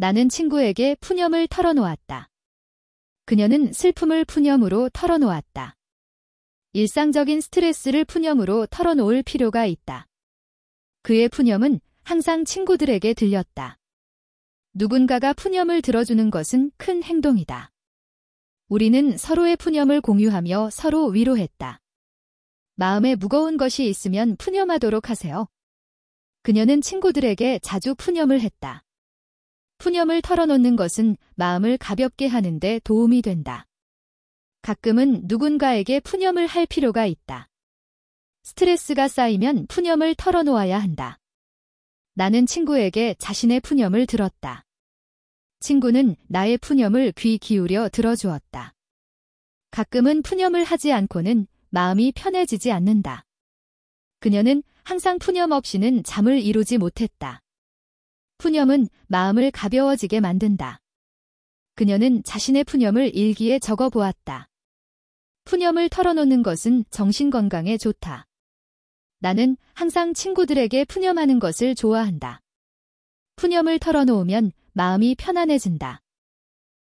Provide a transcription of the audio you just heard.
나는 친구에게 푸념을 털어놓았다. 그녀는 슬픔을 푸념으로 털어놓았다. 일상적인 스트레스를 푸념으로 털어놓을 필요가 있다. 그의 푸념은 항상 친구들에게 들렸다. 누군가가 푸념을 들어주는 것은 큰 행동이다. 우리는 서로의 푸념을 공유하며 서로 위로했다. 마음에 무거운 것이 있으면 푸념하도록 하세요. 그녀는 친구들에게 자주 푸념을 했다. 푸념을 털어놓는 것은 마음을 가볍게 하는데 도움이 된다. 가끔은 누군가에게 푸념을 할 필요가 있다. 스트레스가 쌓이면 푸념을 털어놓아야 한다. 나는 친구에게 자신의 푸념을 들었다. 친구는 나의 푸념을 귀 기울여 들어주었다. 가끔은 푸념을 하지 않고는 마음이 편해지지 않는다. 그녀는 항상 푸념 없이는 잠을 이루지 못했다. 푸념은 마음을 가벼워지게 만든다. 그녀는 자신의 푸념을 일기에 적어 보았다. 푸념을 털어놓는 것은 정신건강에 좋다. 나는 항상 친구들에게 푸념하는 것을 좋아한다. 푸념을 털어놓으면 마음이 편안해진다.